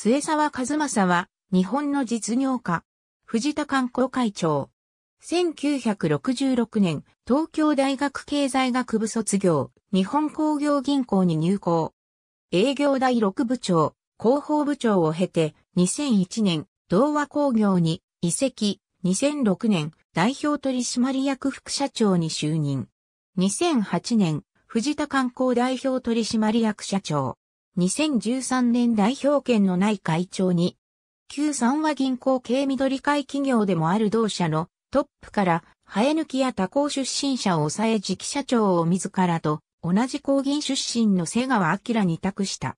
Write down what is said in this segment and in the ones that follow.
末沢和正は、日本の実業家、藤田観光会長。1966年、東京大学経済学部卒業、日本工業銀行に入行。営業第6部長、広報部長を経て、2001年、同和工業に移籍、2006年、代表取締役副社長に就任。2008年、藤田観光代表取締役社長。2013年代表権のない会長に、旧三和銀行系緑会企業でもある同社のトップから生え抜きや他行出身者を抑え次期社長を自らと同じ公銀出身の瀬川明に託した。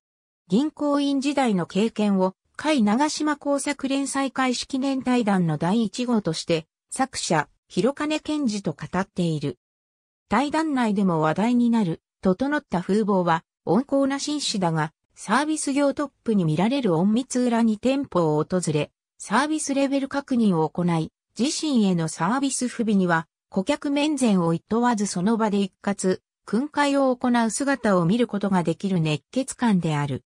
銀行員時代の経験を、会長島工作連載会式年対談の第1号として、作者、広金健二と語っている。対談内でも話題になる、整った風貌は、温厚な紳士だが、サービス業トップに見られる隠密裏に店舗を訪れ、サービスレベル確認を行い、自身へのサービス不備には、顧客面前をいとわずその場で一括、訓戒を行う姿を見ることができる熱血感である。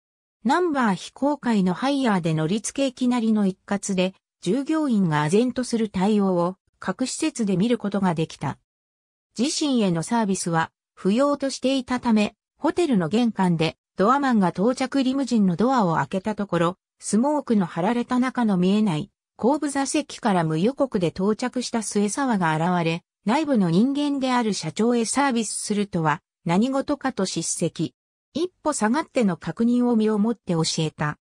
ナンバー非公開のハイヤーで乗り付けいきなりの一括で、従業員が唖然とする対応を各施設で見ることができた。自身へのサービスは不要としていたため、ホテルの玄関でドアマンが到着リムジンのドアを開けたところ、スモークの貼られた中の見えない後部座席から無予告で到着した末沢が現れ、内部の人間である社長へサービスするとは何事かと叱責。一歩下がっての確認を身をもって教えた。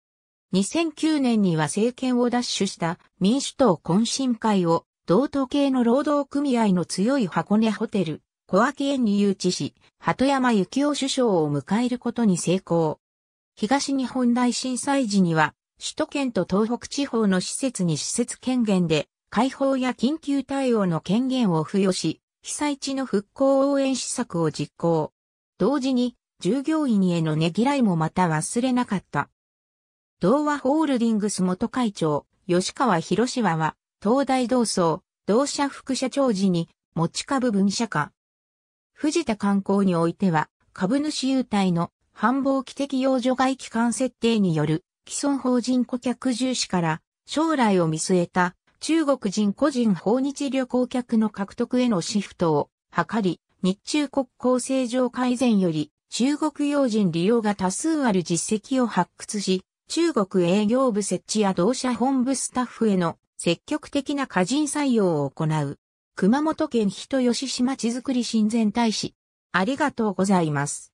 2009年には政権を奪取した民主党懇親会を同等系の労働組合の強い箱根ホテル、小涌園に誘致し、鳩山幸夫首相を迎えることに成功。東日本大震災時には、首都圏と東北地方の施設に施設権限で、解放や緊急対応の権限を付与し、被災地の復興応援施策を実行。同時に、従業員へのねぎらいもまた忘れなかった。東和ホールディングス元会長、吉川博士は、東大同窓、同社副社長時に、持ち株分社化、藤田観光においては、株主優待の繁忙期的用除外期間設定による既存法人顧客重視から将来を見据えた中国人個人訪日旅行客の獲得へのシフトを図り、日中国交正常改善より中国要人利用が多数ある実績を発掘し、中国営業部設置や同社本部スタッフへの積極的な過人採用を行う。熊本県人吉市町づくり親善大使。ありがとうございます。